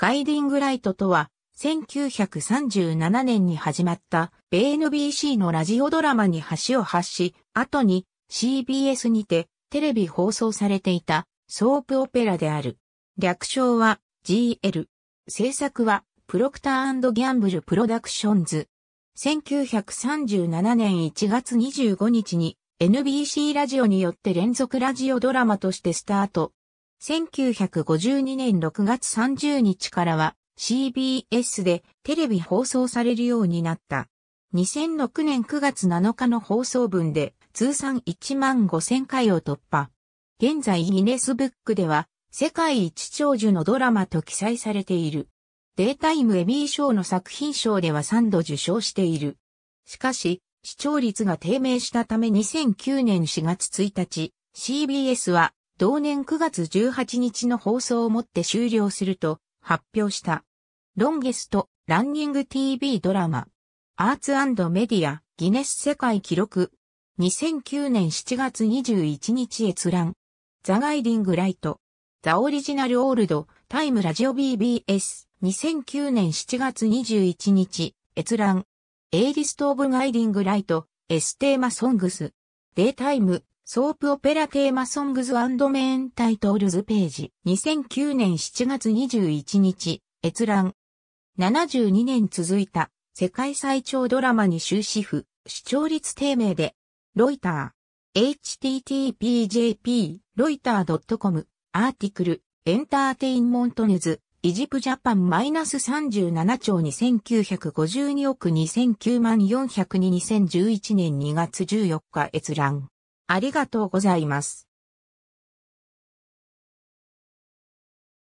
ガイディングライトとは、1937年に始まった米 n b c のラジオドラマに橋を発し、後に CBS にてテレビ放送されていたソープオペラである。略称は GL。制作はプロクターギャンブルプロダクションズ。1937年1月25日に NBC ラジオによって連続ラジオドラマとしてスタート1952年6月30日からは CBS でテレビ放送されるようになった。2006年9月7日の放送分で通算1万5000回を突破。現在ギネスブックでは世界一長寿のドラマと記載されている。データイムエミー賞の作品賞では3度受賞している。しかし、視聴率が低迷したため2009年4月1日、CBS は同年9月18日の放送をもって終了すると発表した。ロンゲスト、ランニング TV ドラマ、アーツメディア、ギネス世界記録、2009年7月21日閲覧、ザガイディングライト、ザオリジナルオールド、タイムラジオ BBS、2009年7月21日、閲覧、エイリストオブガイディングライト、エステーマソングス、デイタイム、ソープオペラテーマソングズメインタイトルズページ。2009年7月21日、閲覧。72年続いた世界最長ドラマに終止符、視聴率低迷で、ロイター、httpjp、ロイター .com、アーティクル、エンターテインモントネズ、イジプジャパンマイナス37兆2952億2900万402 2011年2月14日閲覧。ありがとうございます。